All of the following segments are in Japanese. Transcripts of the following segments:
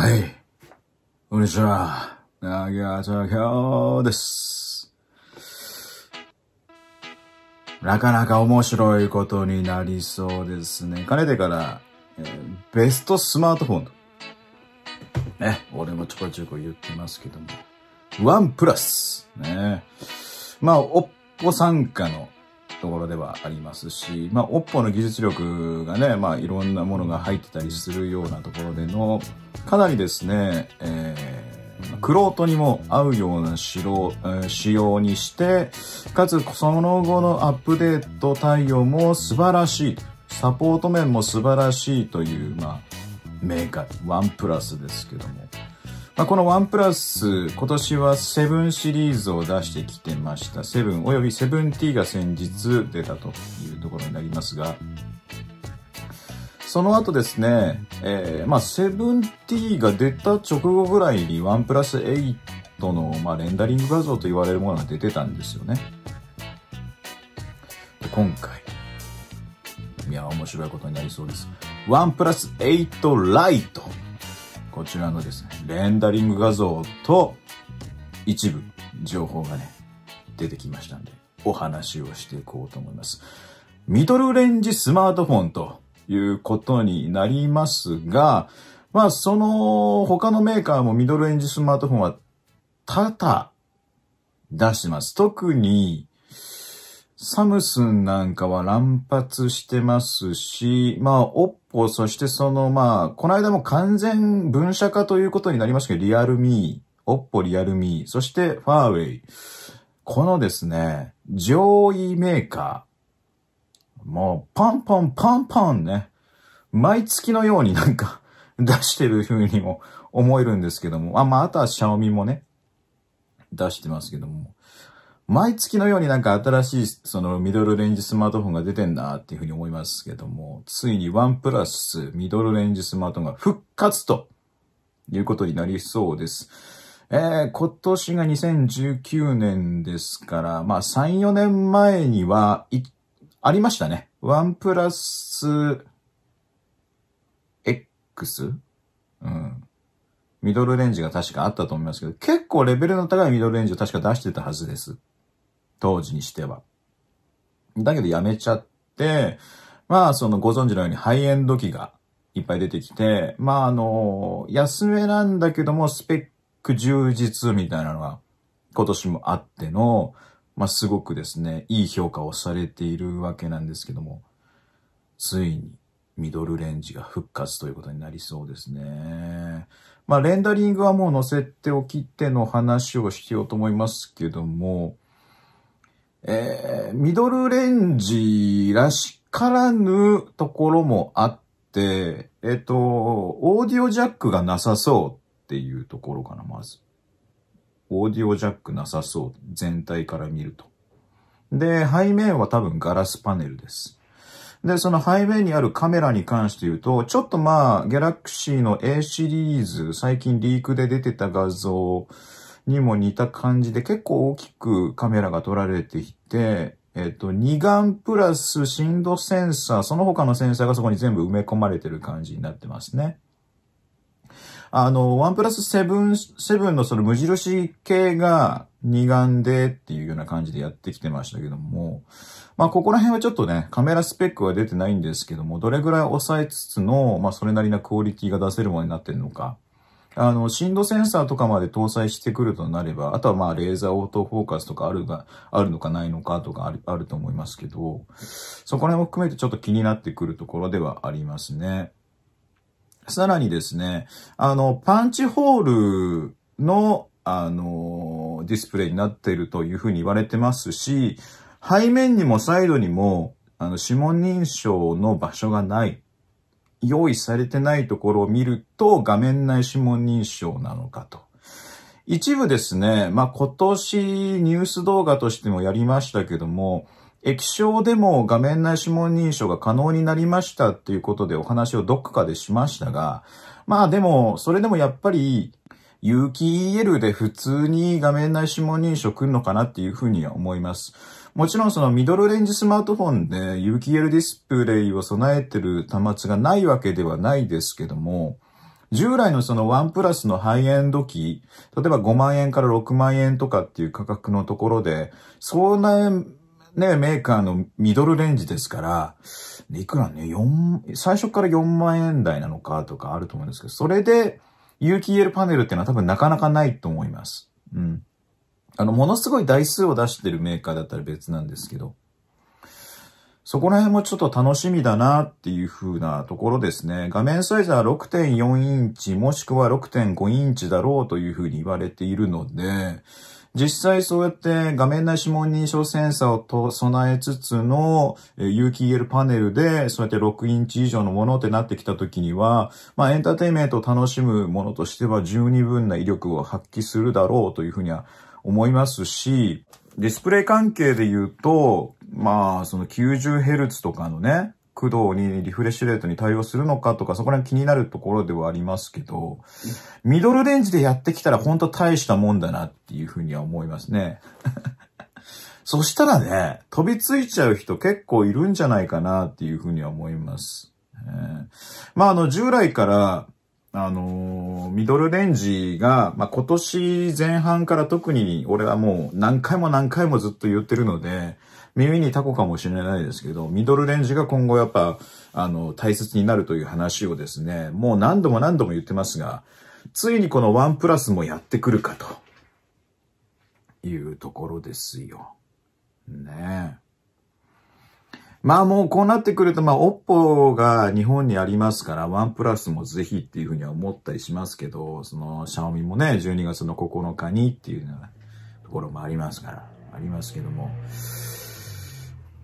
はい。こんにちは。なぎちゃきょうです。なかなか面白いことになりそうですね。かねてから、えー、ベストスマートフォンと。ね、俺もちょこちょこ言ってますけども。ワンプラス。ね。まあ、おっぽ参加のところではありますし、まあ、OPPO の技術力がね、まあ、いろんなものが入ってたりするようなところでの、かなりですね、えー、クロートにも合うような仕様、えー、仕様にして、かつその後のアップデート対応も素晴らしい。サポート面も素晴らしいという、まあ、メーカー、ワンプラスですけども。まあ、このワンプラス、今年はセブンシリーズを出してきてました。セブンおよびセブンテーが先日出たというところになりますが、その後ですね、えー、まあ、セブンテーが出た直後ぐらいにワンプラス8の、まあ、レンダリング画像と言われるものが出てたんですよね。で今回、いや、面白いことになりそうです。ワンプラス8ライト。こちらのですね、レンダリング画像と一部情報がね、出てきましたんで、お話をしていこうと思います。ミドルレンジスマートフォンということになりますが、まあ、その、他のメーカーもミドルレンジスマートフォンは多々出してます。特に、サムスンなんかは乱発してますし、まあ、オッポ、そしてその、まあ、この間も完全分社化ということになりましたけど、リアルミー、オッポ、リアルミー、そしてファーウェイ。このですね、上位メーカー、もう、パンパンパンパンね、毎月のようになんか 出してる風にも思えるんですけども、あ、まあ、あとはシャオミもね、出してますけども。毎月のようになんか新しいそのミドルレンジスマートフォンが出てんなっていうふうに思いますけども、ついにワンプラスミドルレンジスマートフォンが復活ということになりそうです。えー、今年が2019年ですから、まあ3、4年前には、ありましたね。ワンプラス X? うん。ミドルレンジが確かあったと思いますけど、結構レベルの高いミドルレンジを確か出してたはずです。当時にしては。だけどやめちゃって、まあそのご存知のようにハイエンド期がいっぱい出てきて、まああの、安めなんだけどもスペック充実みたいなのが今年もあっての、まあすごくですね、いい評価をされているわけなんですけども、ついにミドルレンジが復活ということになりそうですね。まあレンダリングはもう載せておきての話をしようと思いますけども、えー、ミドルレンジらしからぬところもあって、えっ、ー、と、オーディオジャックがなさそうっていうところかな、まず。オーディオジャックなさそう。全体から見ると。で、背面は多分ガラスパネルです。で、その背面にあるカメラに関して言うと、ちょっとまあ、ギャラクシーの A シリーズ、最近リークで出てた画像にも似た感じで結構大きくカメラが撮られていて、えっと、二眼プラス振動センサー、その他のセンサーがそこに全部埋め込まれてる感じになってますね。あの、ワンプラスセブン、セブンのその無印系が二眼でっていうような感じでやってきてましたけども、まあ、ここら辺はちょっとね、カメラスペックは出てないんですけども、どれぐらい抑えつつの、まあ、それなりなクオリティが出せるものになってるのか。あの、振動センサーとかまで搭載してくるとなれば、あとはまあ、レーザーオートフォーカスとかあるが、あるのかないのかとかある、あると思いますけど、そこら辺も含めてちょっと気になってくるところではありますね。さらにですね、あの、パンチホールの、あの、ディスプレイになっているというふうに言われてますし、背面にもサイドにも、あの、指紋認証の場所がない用意されてないところを見ると画面内指紋認証なのかと。一部ですね、まあ、今年ニュース動画としてもやりましたけども、液晶でも画面内指紋認証が可能になりましたっていうことでお話をどっかでしましたが、まあでも、それでもやっぱり有機 EL で普通に画面内指紋認証来るのかなっていうふうには思います。もちろんそのミドルレンジスマートフォンで有機 EL ディスプレイを備えてる端末がないわけではないですけども、従来のそのワンプラスのハイエンド機、例えば5万円から6万円とかっていう価格のところで、そんなね、メーカーのミドルレンジですから、いくらね、4、最初から4万円台なのかとかあると思うんですけど、それで、有機 EL パネルっていうのは多分なかなかないと思います。うん。あの、ものすごい台数を出してるメーカーだったら別なんですけど、そこら辺もちょっと楽しみだなっていう風なところですね。画面サイズは6.4インチもしくは6.5インチだろうという風に言われているので、実際そうやって画面内指紋認証センサーを備えつつの有機 EL パネルでそうやって6インチ以上のものってなってきた時には、まあエンターテイメントを楽しむものとしては十二分な威力を発揮するだろうというふうには思いますし、ディスプレイ関係で言うと、まあ、その 90Hz とかのね、駆動にリフレッシュレートに対応するのかとか、そこら辺気になるところではありますけど、ミドルレンジでやってきたら本当大したもんだなっていうふうには思いますね。そしたらね、飛びついちゃう人結構いるんじゃないかなっていうふうには思います。えー、まあ、あの、従来から、あのー、ミドルレンジが、まあ、今年前半から特に俺はもう何回も何回もずっと言ってるので、耳にタコかもしれないですけど、ミドルレンジが今後やっぱ、あの、大切になるという話をですね、もう何度も何度も言ってますが、ついにこのワンプラスもやってくるかというところですよ。ねえ。まあもうこうなってくると、まあ OPPO が日本にありますから、ワンプラスもぜひっていうふうには思ったりしますけど、その、シャオミもね、12月の9日にっていうようなところもありますから、ありますけども。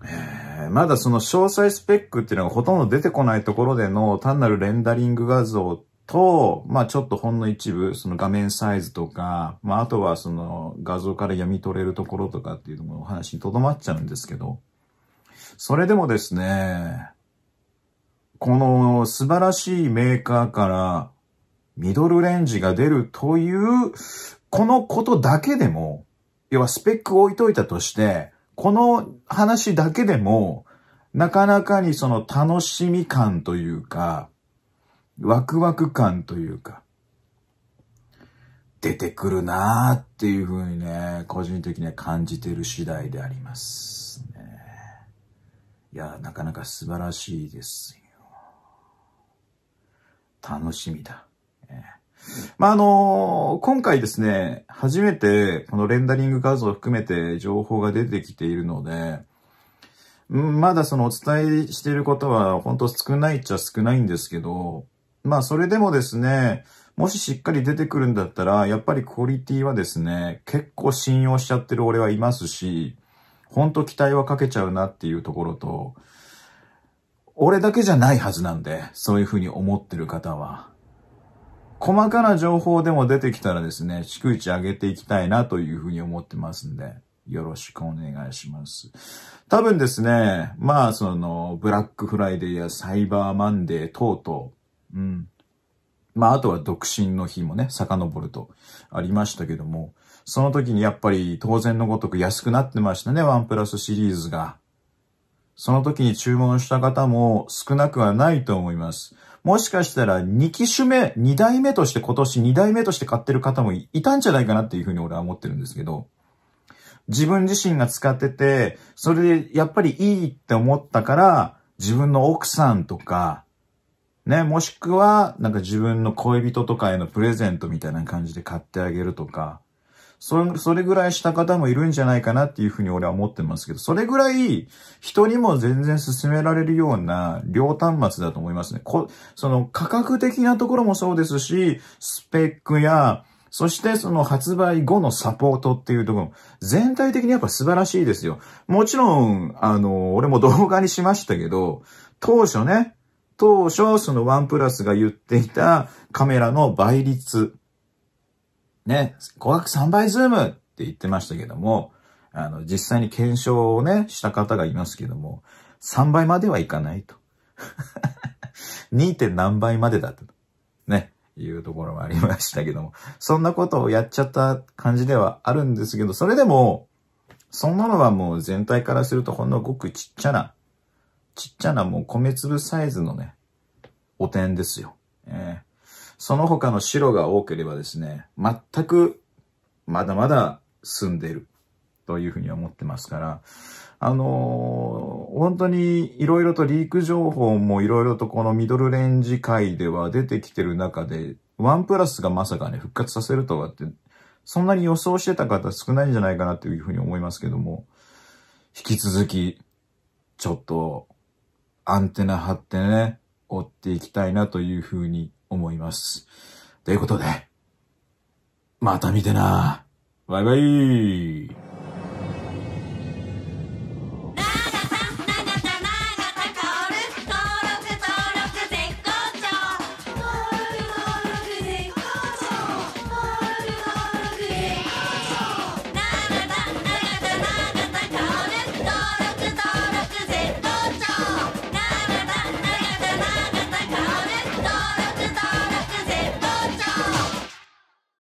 えまだその詳細スペックっていうのがほとんど出てこないところでの単なるレンダリング画像と、まあちょっとほんの一部、その画面サイズとか、まああとはその画像から読み取れるところとかっていうのもお話にとどまっちゃうんですけど、それでもですね、この素晴らしいメーカーからミドルレンジが出るという、このことだけでも、要はスペックを置いといたとして、この話だけでも、なかなかにその楽しみ感というか、ワクワク感というか、出てくるなーっていうふうにね、個人的には感じてる次第であります、ね。いや、なかなか素晴らしいですよ。楽しみだ。まあ、あの今回ですね、初めてこのレンダリング画像を含めて情報が出てきているので、まだそのお伝えしていることは本当少ないっちゃ少ないんですけど、まあそれでもですね、もししっかり出てくるんだったら、やっぱりクオリティはですね、結構信用しちゃってる俺はいますし、本当期待はかけちゃうなっていうところと、俺だけじゃないはずなんで、そういうふうに思ってる方は。細かな情報でも出てきたらですね、逐一上げていきたいなというふうに思ってますんで、よろしくお願いします。多分ですね、まあその、ブラックフライデーやサイバーマンデー等々、うん。まああとは独身の日もね、遡るとありましたけども、その時にやっぱり当然のごとく安くなってましたね、ワンプラスシリーズが。その時に注文した方も少なくはないと思います。もしかしたら2機種目、2代目として今年2代目として買ってる方もいたんじゃないかなっていうふうに俺は思ってるんですけど、自分自身が使ってて、それでやっぱりいいって思ったから、自分の奥さんとか、ね、もしくは、なんか自分の恋人とかへのプレゼントみたいな感じで買ってあげるとか、そそれぐらいした方もいるんじゃないかなっていうふうに俺は思ってますけど、それぐらい人にも全然勧められるような両端末だと思いますね。こその価格的なところもそうですし、スペックや、そしてその発売後のサポートっていうところ、も全体的にやっぱ素晴らしいですよ。もちろん、あの、俺も動画にしましたけど、当初ね、当初そのワンプラスが言っていたカメラの倍率ね、5学3倍ズームって言ってましたけども、あの、実際に検証をね、した方がいますけども、3倍まではいかないと。2. 点何倍までだと。ね、いうところもありましたけども、そんなことをやっちゃった感じではあるんですけど、それでも、そんなのはもう全体からするとほんのごくちっちゃな、ちっちゃなもう米粒サイズのね、お点ですよ。えーその他の白が多ければですね、全くまだまだ進んでいるというふうに思ってますから、あのー、本当にいろいろとリーク情報もいろいろとこのミドルレンジ界では出てきてる中で、ワンプラスがまさかね、復活させるとはって、そんなに予想してた方少ないんじゃないかなというふうに思いますけども、引き続き、ちょっと、アンテナ張ってね、追っていきたいなというふうに思います。ということで、また見てな。バイバイ。